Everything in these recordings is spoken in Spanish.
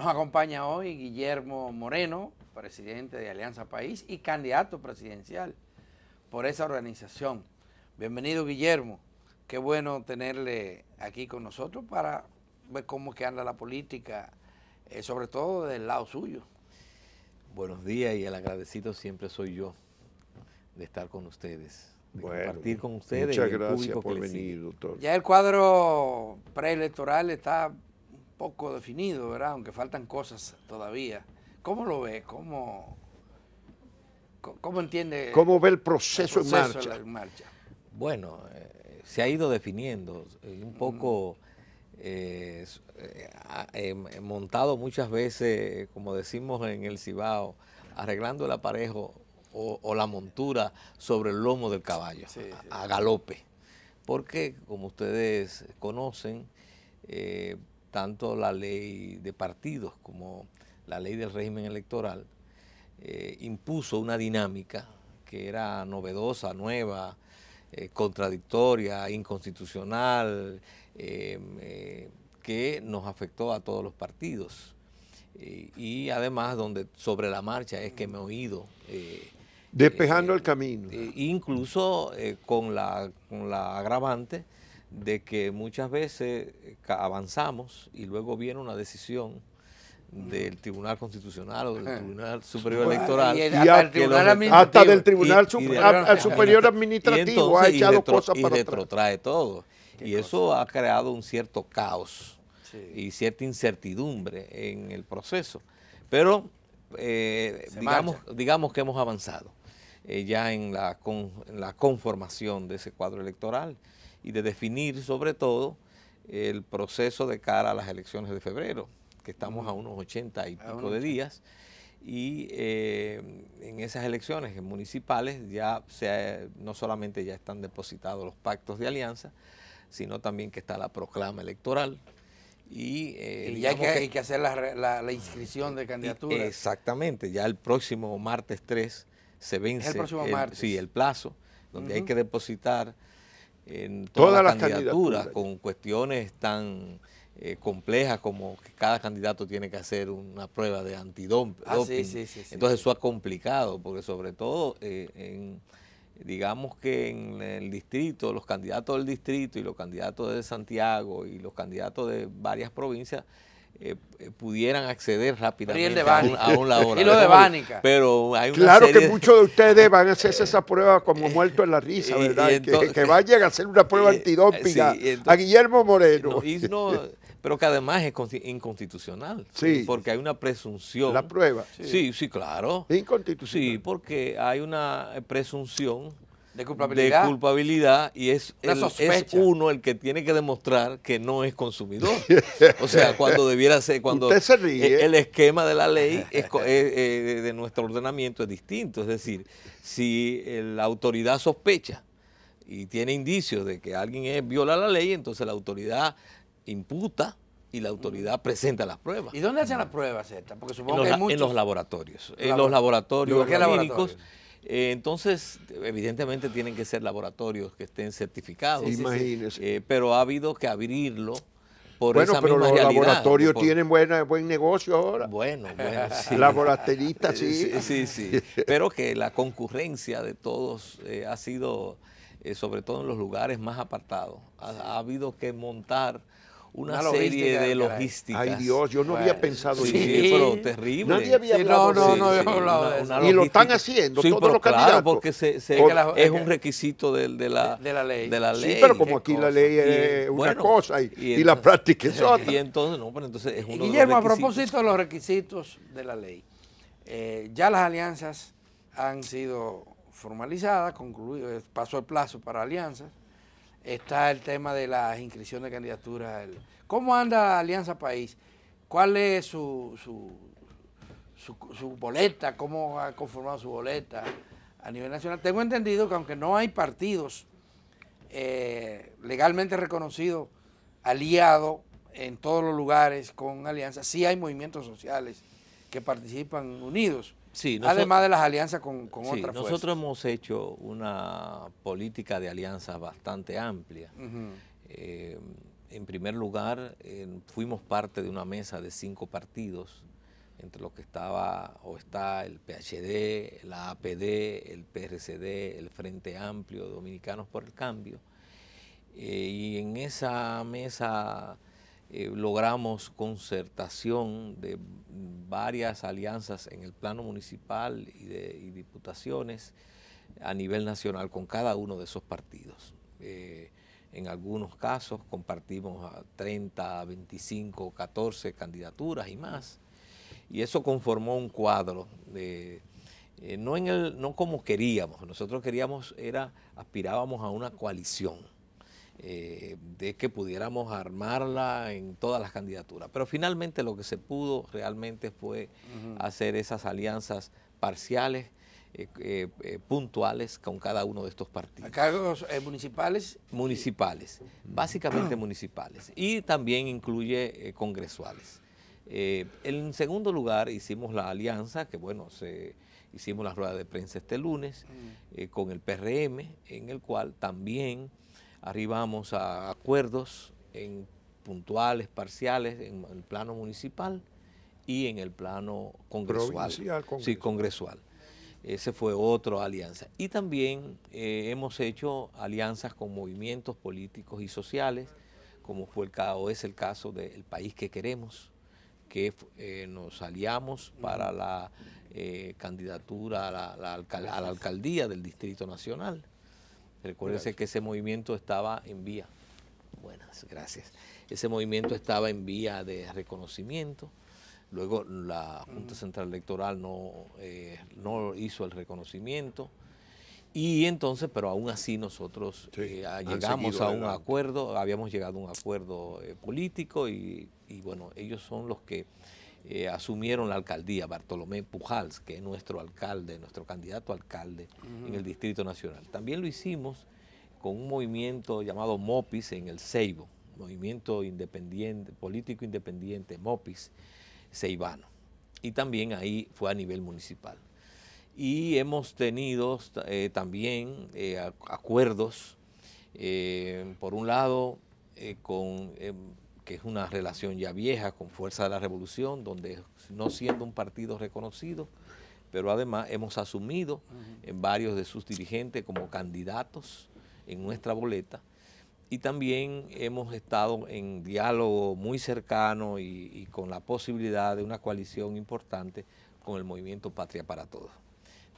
Nos acompaña hoy Guillermo Moreno, presidente de Alianza País y candidato presidencial por esa organización. Bienvenido Guillermo, qué bueno tenerle aquí con nosotros para ver cómo que anda la política, eh, sobre todo del lado suyo. Buenos días y el agradecido siempre soy yo de estar con ustedes, de compartir con ustedes. Muchas gracias por venir, doctor. Ya el cuadro preelectoral está poco definido, ¿verdad? Aunque faltan cosas todavía. ¿Cómo lo ve? ¿Cómo, cómo entiende? ¿Cómo ve el proceso, en, marcha? marcha? Bueno, eh, se ha ido definiendo eh, un poco eh, montado muchas veces, como decimos en el Cibao, arreglando el aparejo o, la montura sobre el lomo del caballo, A, a, galope. Porque, como ustedes conocen, tanto la ley de partidos como la ley del régimen electoral eh, impuso una dinámica que era novedosa, nueva, eh, contradictoria, inconstitucional, em, eh, que nos afectó a todos los partidos. y además donde sobre la marcha es que me he oído. Despejando el camino. incluso con, la, con la agravante de que muchas veces eh, avanzamos y luego viene una decisión del Tribunal Constitucional o del Tribunal Superior Electoral. hasta, del Tribunal Superior Administrativo ha echado cosas para Y retrotrae todo. Y eso ha creado un cierto caos y cierta incertidumbre en el proceso. Pero eh, digamos, que hemos avanzado eh, ya en la, en la conformación de ese cuadro electoral y de definir sobre todo el proceso de cara a las elecciones de febrero, que estamos a unos 80 y pico de días. Y eh, en esas elecciones municipales ya se, no solamente ya están depositados los pactos de alianza, sino también que está la proclama electoral. Y, eh, ya hay que hacer la, inscripción de candidatura. Exactamente, ya el próximo martes 3 se vence. El Sí, el plazo, donde hay que depositar en todas, las, candidaturas, con cuestiones tan eh, complejas como que cada candidato tiene que hacer una prueba de antidoping. Ah, Entonces eso ha complicado, porque sobre todo eh, digamos que en el distrito, los candidatos del distrito y los candidatos de Santiago y los candidatos de varias provincias eh, eh, pudieran acceder rápidamente a, un, de Pero hay claro que muchos de ustedes van a hacerse esa prueba como muerto en la risa, ¿verdad? que, vayan a hacer una prueba antidópica a Guillermo Moreno. pero que además es inconstitucional. Sí. Porque hay una presunción. La prueba. Sí, sí, claro. inconstitucional. Sí, porque hay una presunción de culpabilidad, de culpabilidad y es, es uno el que tiene que demostrar que no es consumidor. o sea, cuando debiera ser, cuando e, el esquema de la ley es, eh, de nuestro ordenamiento es distinto. Es decir, si la autoridad sospecha y tiene indicios de que alguien viola la ley, entonces la autoridad imputa y la autoridad presenta las pruebas. ¿Y dónde hacen las pruebas estas? Porque supongo que muchos... En los laboratorios. En los laboratorios clínicos. Laboratorios? Eh, entonces, evidentemente tienen que ser laboratorios que estén certificados. imagínese. Eh, pero ha habido que abrirlo. Por bueno, pero los laboratorios tienen buena, buen negocio ahora. Bueno, bueno, sí. sí. sí. Sí, Pero que la concurrencia de todos eh, ha sido, sobre todo en los lugares más apartados, ha habido que montar una, serie de logísticas. Ay Dios, yo no había pensado en eso. Sí, pero terrible. Nadie había hablado no, no, no había hablado de eso. y lo están haciendo todos los porque se, es un requisito de, la, ley. Sí, pero como aquí la ley es una cosa y, la práctica es otra. Y entonces, no, pero entonces es uno Guillermo, de los a propósito de los requisitos de la ley, eh, ya las alianzas han sido formalizadas, concluido, pasó el plazo para alianzas está el tema de las inscripciones de candidaturas. ¿Cómo anda Alianza País? ¿Cuál es su, su, su, boleta? ¿Cómo ha conformado su boleta a nivel nacional? Tengo entendido que aunque no hay partidos eh, legalmente reconocidos, aliados en todos los lugares con Alianza, sí hay movimientos sociales que participan unidos. Además de las alianzas con, con sí, Nosotros hemos hecho una política de alianzas bastante amplia. Eh, en primer lugar, fuimos parte de una mesa de cinco partidos, entre los que estaba o está el PHD, la APD, el PRCD, el Frente Amplio, Dominicanos por el Cambio. Eh, y en esa mesa eh, logramos concertación de varias alianzas en el plano municipal y de diputaciones a nivel nacional con cada uno de esos partidos. Eh, en algunos casos compartimos 30, 25, 14 candidaturas y más. Y eso conformó un cuadro de, eh, no, en el, no como queríamos, nosotros queríamos, era, aspirábamos a una coalición eh, de que pudiéramos armarla en todas las candidaturas. Pero finalmente lo que se pudo realmente fue hacer esas alianzas parciales, eh, eh, puntuales con cada uno de estos partidos. cargos municipales? Municipales, básicamente municipales. Y también incluye congresuales. en segundo lugar, hicimos la alianza, que bueno, se, hicimos la rueda de prensa este lunes, con el PRM, en el cual también arribamos a acuerdos en puntuales, parciales, en el plano municipal y en el plano congresual. congresual. Sí, congresual. Ese fue otro alianza. Y también eh, hemos hecho alianzas con movimientos políticos y sociales, como fue el caso es el caso del país que queremos, que eh, nos aliamos para la eh, candidatura a la alcaldía del Distrito Nacional Recuérdense que ese movimiento estaba en vía. Buenas, gracias. Ese movimiento estaba en vía de reconocimiento. Luego la Junta mm. Central Electoral no, eh, no hizo el reconocimiento. Y entonces, pero aún así nosotros eh, llegamos a un acuerdo, habíamos llegado a un acuerdo eh, político y, y, bueno, ellos son los que eh, asumieron la alcaldía, Bartolomé Pujals, que es nuestro alcalde, nuestro candidato alcalde en el Distrito Nacional. También lo hicimos con un movimiento llamado MOPIS en el Seibo, Movimiento Independiente, Político Independiente, MOPIS, Ceibano. Y también ahí fue a nivel municipal. Y hemos tenido eh, también eh, acuerdos, por un lado, con que es una relación ya vieja con Fuerza de la Revolución, donde no siendo un partido reconocido, pero además hemos asumido en varios de sus dirigentes como candidatos en nuestra boleta y también hemos estado en diálogo muy cercano y, con la posibilidad de una coalición importante con el movimiento Patria para Todos.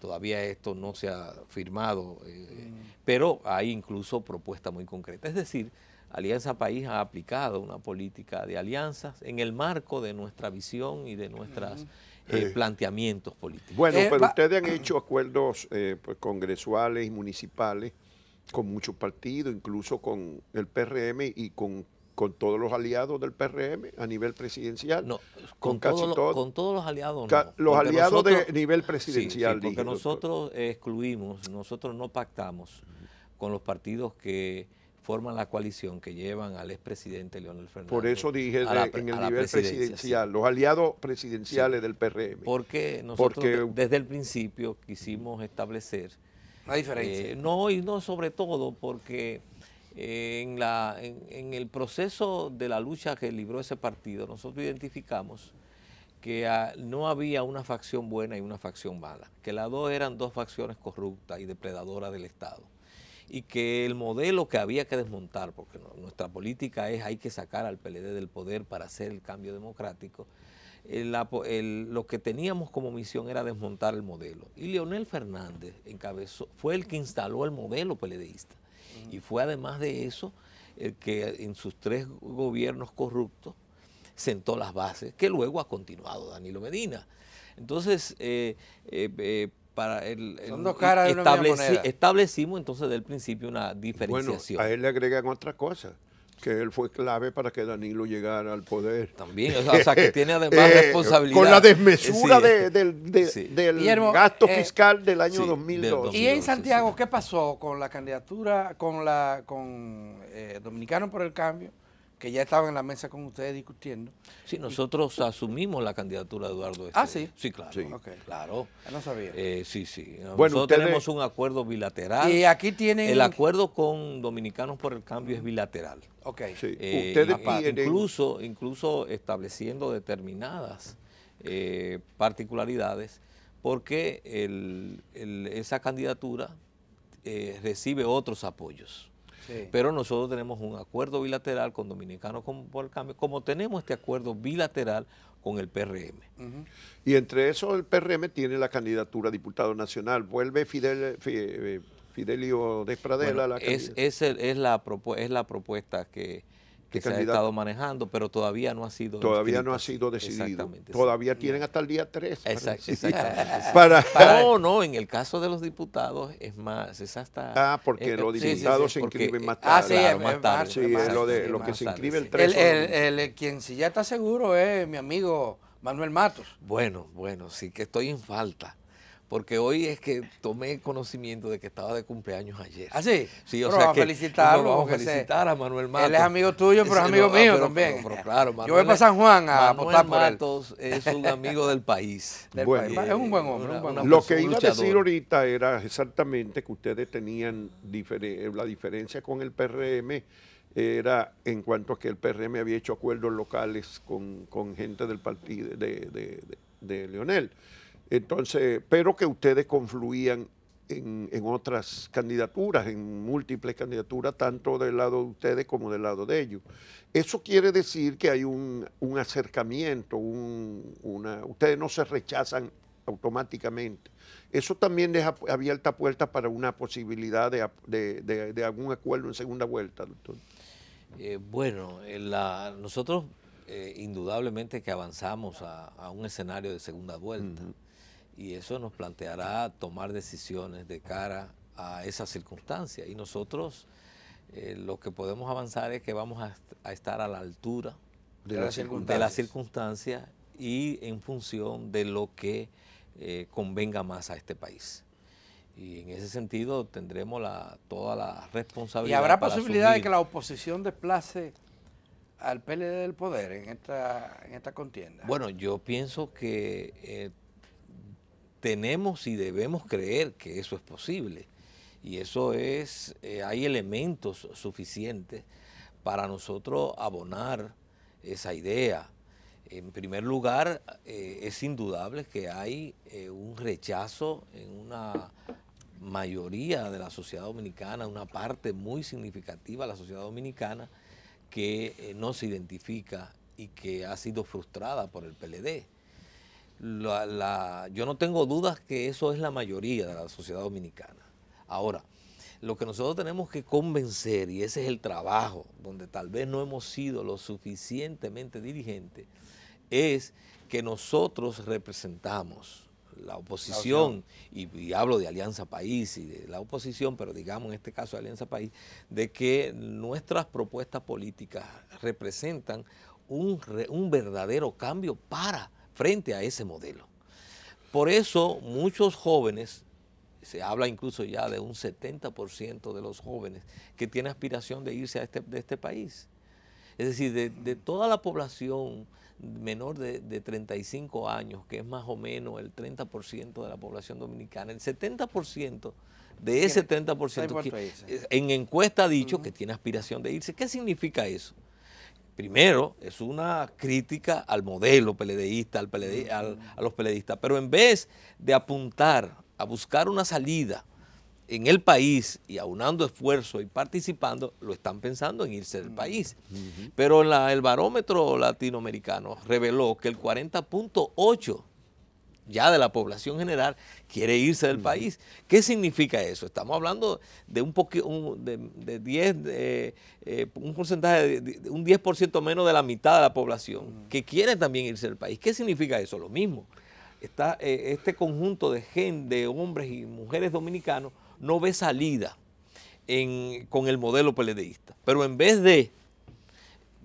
Todavía esto no se ha firmado, eh, mm. pero hay incluso propuesta muy concreta Es decir, Alianza País ha aplicado una política de alianzas en el marco de nuestra visión y de nuestros eh, planteamientos políticos. Bueno, eh, pero ustedes han hecho acuerdos eh, pues, congresuales y municipales con muchos partidos, incluso con el PRM y con, con todos los aliados del PRM a nivel presidencial. No, con, con con todos los aliados. No, los aliados de nivel presidencial. Sí, porque nosotros excluimos, nosotros no pactamos con los partidos que forman la coalición que llevan al expresidente Leonel Fernández. Por eso dije en el nivel presidencial, los aliados presidenciales del PRM. Porque nosotros desde el principio quisimos establecer la diferencia. Eh, no, y no sobre todo porque eh, en, en, el proceso de la lucha que libró ese partido, nosotros identificamos que ah, no había una facción buena y una facción mala, que las dos eran dos facciones corruptas y depredadoras del Estado y que el modelo que había que desmontar, porque nuestra política es hay que sacar al PLD del poder para hacer el cambio democrático, eh, lo que teníamos como misión era desmontar el modelo. Y Leonel Fernández encabezó, fue el que instaló el modelo PLDista. Y fue además de eso el que en sus tres gobiernos corruptos sentó las bases, que luego ha continuado Danilo Medina. Entonces, eh, eh, para el, Son establecimos entonces del principio una diferenciación. a él le agregan otras cosas que él fue clave para que Danilo llegara al poder. También, o sea, que tiene además eh, responsabilidad. Con la desmesura del gasto eh, fiscal del año 2012 2002. Y en Santiago, ¿qué pasó con la candidatura, con la con eh, Dominicano por el Cambio? que ya estaba en la mesa con ustedes discutiendo. Sí, nosotros asumimos la candidatura de Eduardo Esteves. Ah, sí. Sí, claro. Sí. Claro. Ah, no sabía. Eh, sí, sí. Nosotros bueno, tenemos un acuerdo bilateral. Y aquí tienen. El acuerdo con Dominicanos por el Cambio es bilateral. Ok. Eh, ustedes incluso, incluso estableciendo determinadas eh, particularidades, porque esa candidatura recibe otros apoyos. Pero nosotros tenemos un acuerdo bilateral con Dominicanos por el Cambio, como tenemos este acuerdo bilateral con el PRM. Y entre eso el PRM tiene la candidatura a diputado nacional. Vuelve eh, Fidelio Despradela a la es, es, es, es la propuesta que que se ha estado manejando, pero todavía no ha sido Todavía no ha sido decidido. Todavía tienen hasta el día 3. para, no, no, en el caso de los diputados es más, es hasta... Ah, porque eh, los diputados se inscriben más eh, ah, tarde. Ah, más tarde. Sí, más, lo, que se inscribe el 3. el, el, quien si ya está seguro es mi amigo Manuel Matos. Bueno, bueno, sí que estoy en falta porque hoy es que tomé conocimiento de que estaba de cumpleaños ayer. ¿Ah, sí? Sí, o pero sea vamos que... Felicitarlo, vamos a felicitar a Manuel Matos. Él es amigo tuyo, pero es amigo ah, mío también. Yo voy a San Juan a apostar por Matos él. es un amigo del país. Del bueno, país. Es un buen hombre. un buen hombre. Lo que iba a decir ahorita era exactamente que ustedes tenían la diferencia con el PRM era en cuanto a que el PRM había hecho acuerdos locales con, con gente del partido de, de, de Leonel. Entonces, pero que ustedes confluían en, otras candidaturas, en múltiples candidaturas, tanto del lado de ustedes como del lado de ellos. Eso quiere decir que hay un, acercamiento, una, ustedes no se rechazan automáticamente. Eso también deja abierta puerta para una posibilidad de, algún acuerdo en segunda vuelta, doctor. Eh, bueno, eh, la, nosotros eh, indudablemente que avanzamos a, un escenario de segunda vuelta y eso nos planteará tomar decisiones de cara a esa circunstancia. Y nosotros eh, lo que podemos avanzar es que vamos a, estar a la altura de, las circunstancias la circunstancia y en función de lo que eh, convenga más a este país. Y en ese sentido tendremos la, toda la responsabilidad. ¿Y habrá posibilidad de que la oposición desplace al PLD del poder en esta, en esta contienda? Bueno, yo pienso que eh, tenemos y debemos creer que eso es posible. Y eso es, eh, hay elementos suficientes para nosotros abonar esa idea. En primer lugar, eh, es indudable que hay eh, un rechazo en una mayoría de la sociedad dominicana, una parte muy significativa de la sociedad dominicana que no se identifica y que ha sido frustrada por el PLD la, yo no tengo dudas que eso es la mayoría de la sociedad dominicana. Ahora, lo que nosotros tenemos que convencer, y ese es el trabajo, donde tal vez no hemos sido lo suficientemente dirigentes, es que nosotros representamos la oposición, y, hablo de Alianza País y de la oposición, pero digamos en este caso de Alianza País, de que nuestras propuestas políticas representan un, un verdadero cambio para frente a ese modelo. Por eso muchos jóvenes, se habla incluso ya de un 70% de los jóvenes que tienen aspiración de irse a este, de este país. Es decir, de, toda la población menor de, 35 años, que es más o menos el 30% de la población dominicana, el 70% de ese 30% en encuesta ha dicho que tiene aspiración de irse. ¿Qué significa eso? primero, es una crítica al modelo peledeísta, al a los peledeístas, pero en vez de apuntar a buscar una salida en el país y aunando esfuerzo y participando, lo están pensando en irse del país. Pero el barómetro latinoamericano reveló que el 40.8 ya de la población general quiere irse del país. ¿Qué significa eso? Estamos hablando de un de, 10, eh, un porcentaje, de, un 10% menos de la mitad de la población que quiere también irse del país. ¿Qué significa eso? Lo mismo. Está, eh, este conjunto de gente, hombres y mujeres dominicanos no ve salida con el modelo peledeísta. Pero en vez de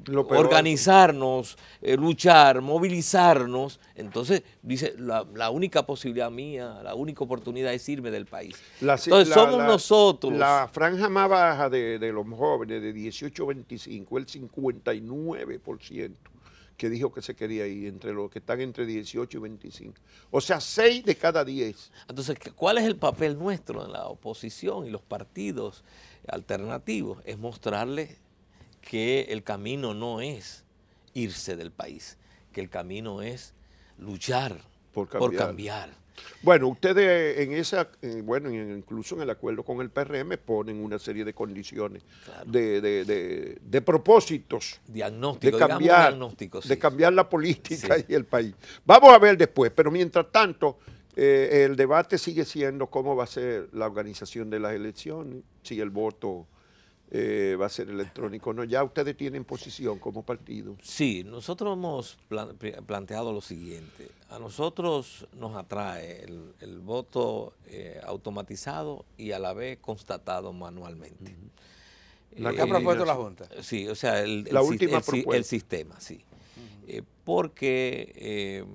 organizarnos, eh, luchar, movilizarnos. Entonces, dice, la, única posibilidad mía, la única oportunidad es irme del país. Entonces, somos nosotros. La franja más baja de, los jóvenes, de 18 a 25, el 59% que dijo que se quería ir, entre los que están entre 18 y 25. O sea, 6 de cada 10. Entonces, ¿cuál es el papel nuestro en la oposición y los partidos alternativos? Es mostrarles que el camino no es irse del país, que el camino es luchar por cambiar. Bueno, ustedes en esa, eh, bueno, incluso en el acuerdo con el PRM ponen una serie de condiciones, de, propósitos, diagnóstico, de cambiar, de cambiar la política y el país. Vamos a ver después, pero mientras tanto, eh, el debate sigue siendo cómo va a ser la organización de las elecciones, si el voto eh, va a ser electrónico. No, ya ustedes tienen posición como partido. Sí, nosotros hemos planteado lo siguiente. A nosotros nos atrae el, voto eh, automatizado y a la vez constatado manualmente. ¿La eh, que ha propuesto la Junta? Sí, o sea, el, el sistema, sí. porque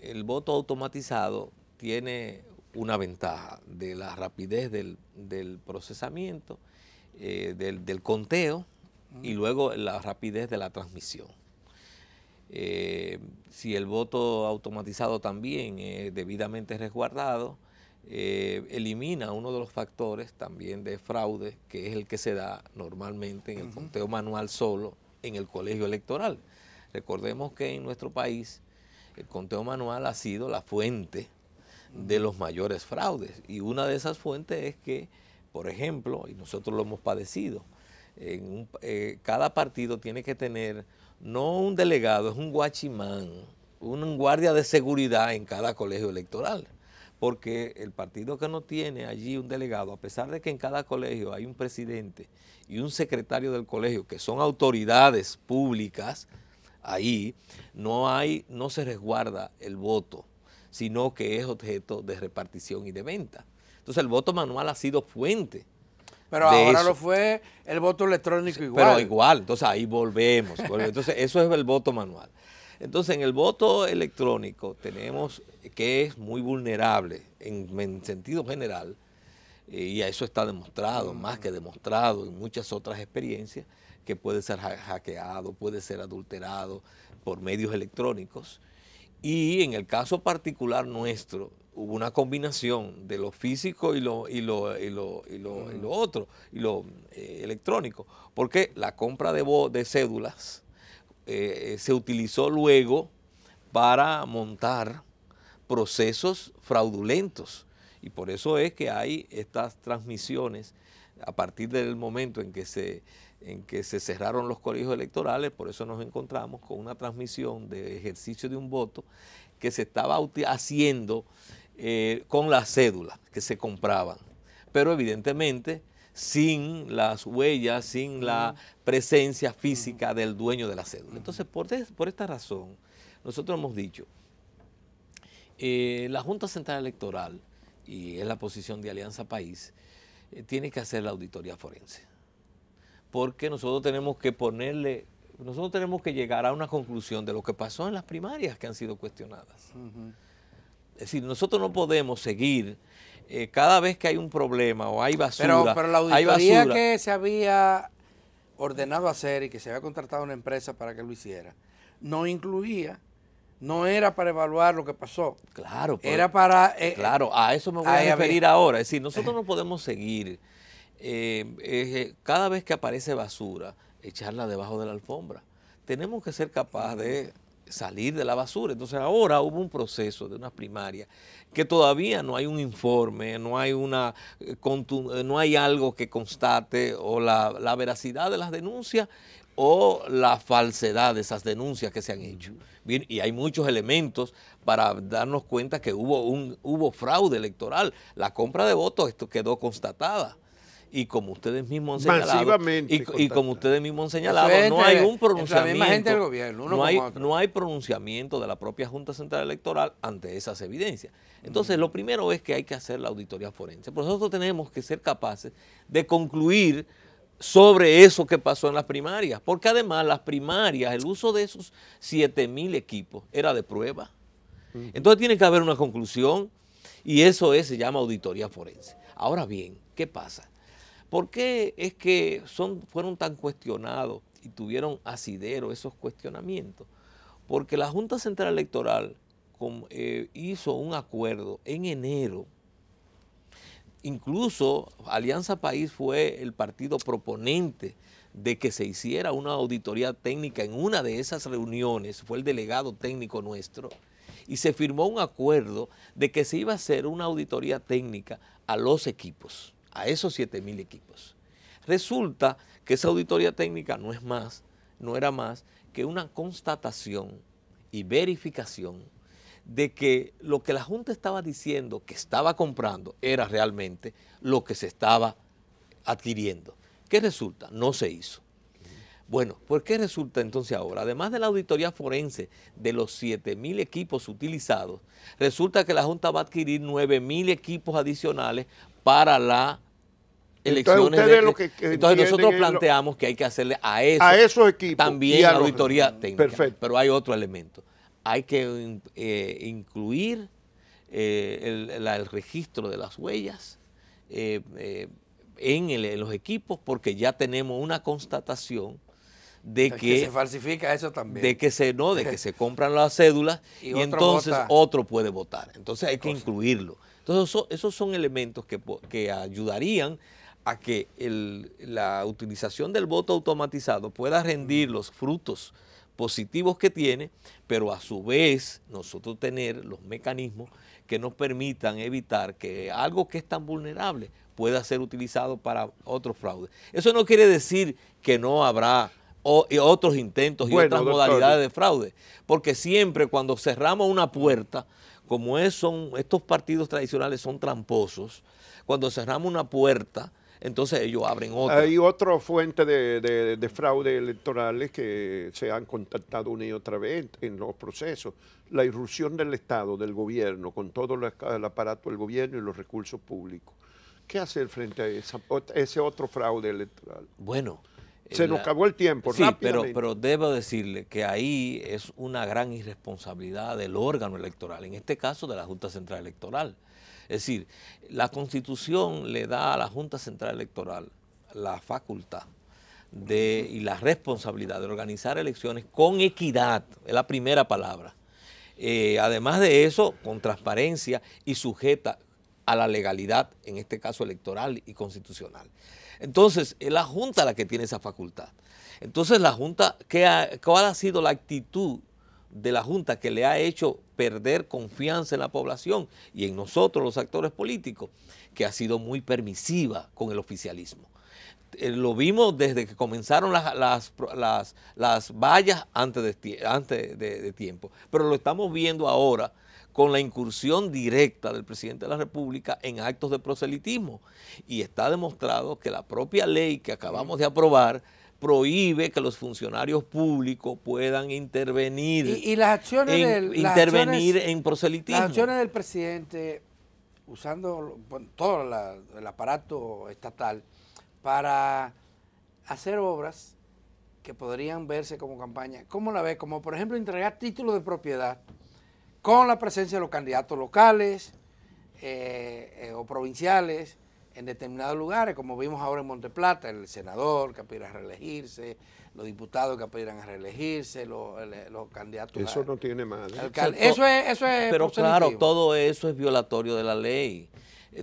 el voto automatizado tiene una ventaja de la rapidez del procesamiento eh, del, conteo y luego la rapidez de la transmisión. Eh, si el voto automatizado también es debidamente resguardado, eh, elimina uno de los factores también de fraude, que es el que se da normalmente en el conteo manual solo en el colegio electoral. Recordemos que en nuestro país el conteo manual ha sido la fuente de los mayores fraudes y una de esas fuentes es que por ejemplo, y nosotros lo hemos padecido, en eh, cada partido tiene que tener no un delegado, es un guachimán, un guardia de seguridad en cada colegio electoral. Porque el partido que no tiene allí un delegado, a pesar de que en cada colegio hay un presidente y un secretario del colegio, que son autoridades públicas, ahí no hay, no se resguarda el voto, sino que es objeto de repartición y de venta. Entonces el voto manual ha sido fuente. Pero ahora lo fue el voto electrónico igual. Pero igual, entonces ahí volvemos. Entonces eso es el voto manual. Entonces en el voto electrónico tenemos que es muy vulnerable en, sentido general, eh, y a eso está demostrado, más que demostrado en muchas otras experiencias, que puede ser hackeado, puede ser adulterado por medios electrónicos. Y en el caso particular nuestro, hubo una combinación de lo físico y lo, lo, otro, y lo eh, electrónico. Porque la compra de, de cédulas eh, se utilizó luego para montar procesos fraudulentos. Y por eso es que hay estas transmisiones a partir del momento en que se en que se cerraron los colegios electorales, por eso nos encontramos con una transmisión de ejercicio de un voto que se estaba haciendo eh, con las cédulas que se compraban, pero evidentemente sin las huellas, sin la presencia física del dueño de la cédula. Entonces, por, esta razón, nosotros hemos dicho, eh, la Junta Central Electoral, y es la posición de Alianza País, eh, tiene que hacer la auditoría forense, porque nosotros tenemos que ponerle nosotros tenemos que llegar a una conclusión de lo que pasó en las primarias que han sido cuestionadas. Es decir, nosotros no podemos seguir eh, cada vez que hay un problema o hay basura. Pero, la auditoría basura, que se había ordenado hacer y que se había contratado una empresa para que lo hiciera, no incluía no era para evaluar lo que pasó. Claro. era para... Eh, claro, a eso me voy a referir ahora. Es decir, nosotros no podemos seguir eh, cada vez que aparece basura, echarla debajo de la alfombra. Tenemos que ser capaces de salir de la basura. Entonces ahora hubo un proceso de unas primarias que todavía no hay un informe, no hay, una, eh, eh, no hay algo que constate o la, veracidad de las denuncias o la falsedad de esas denuncias que se han hecho. y hay muchos elementos para darnos cuenta que hubo, un, hubo fraude electoral. La compra de votos esto quedó constatada y como ustedes mismos han señalado, y, como ustedes mismos han señalado, no hay un pronunciamiento, gobierno, no, hay, pronunciamiento de la propia Junta Central Electoral ante esas evidencias. Entonces, lo primero es que hay que hacer la auditoría forense. Por nosotros tenemos que ser capaces de concluir sobre eso que pasó en las primarias, porque además las primarias, el uso de esos 7.000 equipos era de prueba. Mm. Entonces tiene que haber una conclusión y eso es, se llama auditoría forense. Ahora bien, ¿qué pasa? ¿Por qué es que fueron tan cuestionados y tuvieron asidero esos cuestionamientos? Porque la Junta Central Electoral eh, hizo un acuerdo en enero. Incluso Alianza País fue el partido proponente de que se hiciera una auditoría técnica en una de esas reuniones, fue el delegado técnico nuestro, y se firmó un acuerdo de que se iba a hacer una auditoría técnica a los equipos a esos 7.000 equipos. Resulta que esa auditoría técnica no es más, no era más que una constatación y verificación de que lo que la Junta estaba diciendo que estaba comprando era realmente lo que se estaba adquiriendo. ¿Qué resulta? No se hizo. Bueno, ¿por qué resulta entonces ahora? Además de la auditoría forense de los 7.000 equipos utilizados, resulta que la Junta va a adquirir 9.000 equipos adicionales para la elecciones. Entonces, nosotros planteamos que hay que hacerle a, esos equipos también a auditoría técnica. Perfecto. Pero hay otro elemento. Hay que eh, incluir eh, el, registro de las huellas eh, en, los equipos porque ya tenemos una constatación de que, se falsifica eso también de que se no de que se compran las cédulas y, entonces otro puede votar entonces hay que incluirlo entonces, esos son elementos que, ayudarían a que la utilización del voto automatizado pueda rendir los frutos positivos que tiene, pero a su vez nosotros tener los mecanismos que nos permitan evitar que algo que es tan vulnerable pueda ser utilizado para otros fraudes. Eso no quiere decir que no habrá otros intentos y otras modalidades de fraude. Porque siempre cuando cerramos una puerta, como es, son, estos partidos tradicionales son tramposos, cuando cerramos una puerta, entonces ellos abren otra. Hay otra fuente de, fraude electorales que se han contactado una y otra vez en los procesos. La irrupción del Estado, del gobierno, con todo el aparato del gobierno y los recursos públicos. ¿Qué hacer frente a, a ese otro fraude electoral? Bueno, se nos acabó el tiempo, sí, pero, pero debo decirle que ahí es una gran irresponsabilidad del órgano electoral, en este caso de la Junta Central Electoral. Es decir, la Constitución le da a la Junta Central Electoral la facultad de, y la responsabilidad de organizar elecciones con equidad, es la primera palabra. Eh, además de eso, con transparencia y sujeta a la legalidad, en este caso electoral y constitucional. Entonces, es la Junta la que tiene esa facultad. Entonces, la Junta, ¿cuál ha sido la actitud de la Junta que le ha hecho perder confianza en la población y en nosotros, los actores políticos? Que ha sido muy permisiva con el oficialismo. Eh, lo vimos desde que comenzaron las, vallas antes, de, antes de tiempo, pero lo estamos viendo ahora con la incursión directa del presidente de la República en actos de proselitismo. Y está demostrado que la propia ley que acabamos de aprobar prohíbe que los funcionarios públicos puedan intervenir. Y, las acciones del, intervenir en proselitismo. Las acciones del presidente, usando todo el aparato estatal, para hacer obras que podrían verse como campaña. ¿Cómo la ve? Como por ejemplo entregar títulos de propiedad con la presencia de los candidatos locales eh, eh, o provinciales en determinados lugares, como vimos ahora en Monteplata, el senador que apira a reelegirse, los diputados que pudieran a reelegirse, los, candidatos. Eso no tiene más. ¿eh? Eso es, Pero claro, todo eso es violatorio de la ley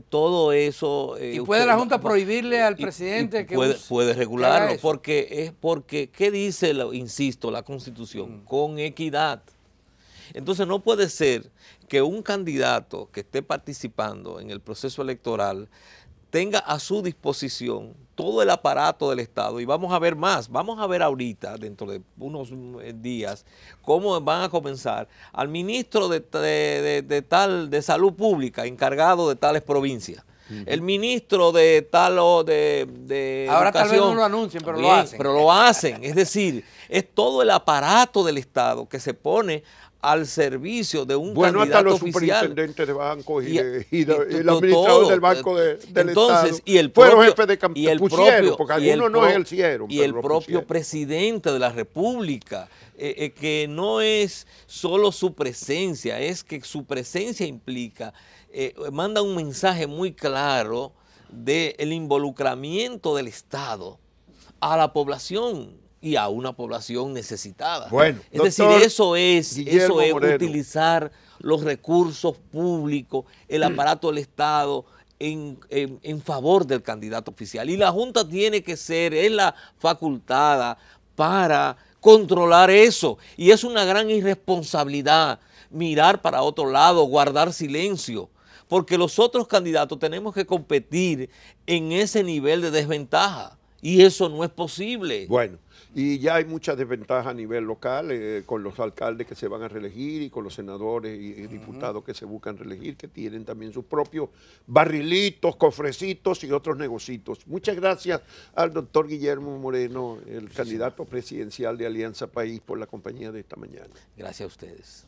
todo eso... ¿Y puede la Junta prohibirle al presidente que puede, regularlo, porque es porque, ¿qué dice, insisto, la Constitución? Mm. Con equidad. Entonces no puede ser que un candidato que esté participando en el proceso electoral tenga a su disposición todo el aparato del Estado y vamos a ver más, vamos a ver ahorita, dentro de unos eh, días, cómo van a comenzar al ministro de, tal, de salud pública encargado de tales provincias. El ministro de tal o de, Ahora tal vez no lo anuncien, pero lo hacen. Pero lo hacen. Es decir, es todo el aparato del Estado que se pone al servicio de un bueno, hasta los superintendentes de bancos y, el administrador del banco de, del eh, Entonces, Estado y el propio, fueron de y el pusieron, propio, porque no Y el propio presidente de la República, eh, eh, que no es solo su presencia, es que su presencia implica, manda un mensaje muy claro del involucramiento del Estado a la población a una población necesitada. Bueno, es decir, eso es, eso es utilizar los recursos públicos, el aparato del Estado, en, favor del candidato oficial. Y la Junta tiene que ser, es la facultada para controlar eso. Y es una gran irresponsabilidad mirar para otro lado, guardar silencio. Porque los otros candidatos tenemos que competir en ese nivel de desventaja. Y eso no es posible. Bueno. Y ya hay mucha desventaja a nivel local eh, con los alcaldes que se van a reelegir y con los senadores y, diputados que se buscan reelegir, que tienen también sus propios barrilitos, cofrecitos y otros negocitos. Muchas gracias al doctor Guillermo Moreno, el candidato presidencial de Alianza País, por la compañía de esta mañana. Gracias a ustedes.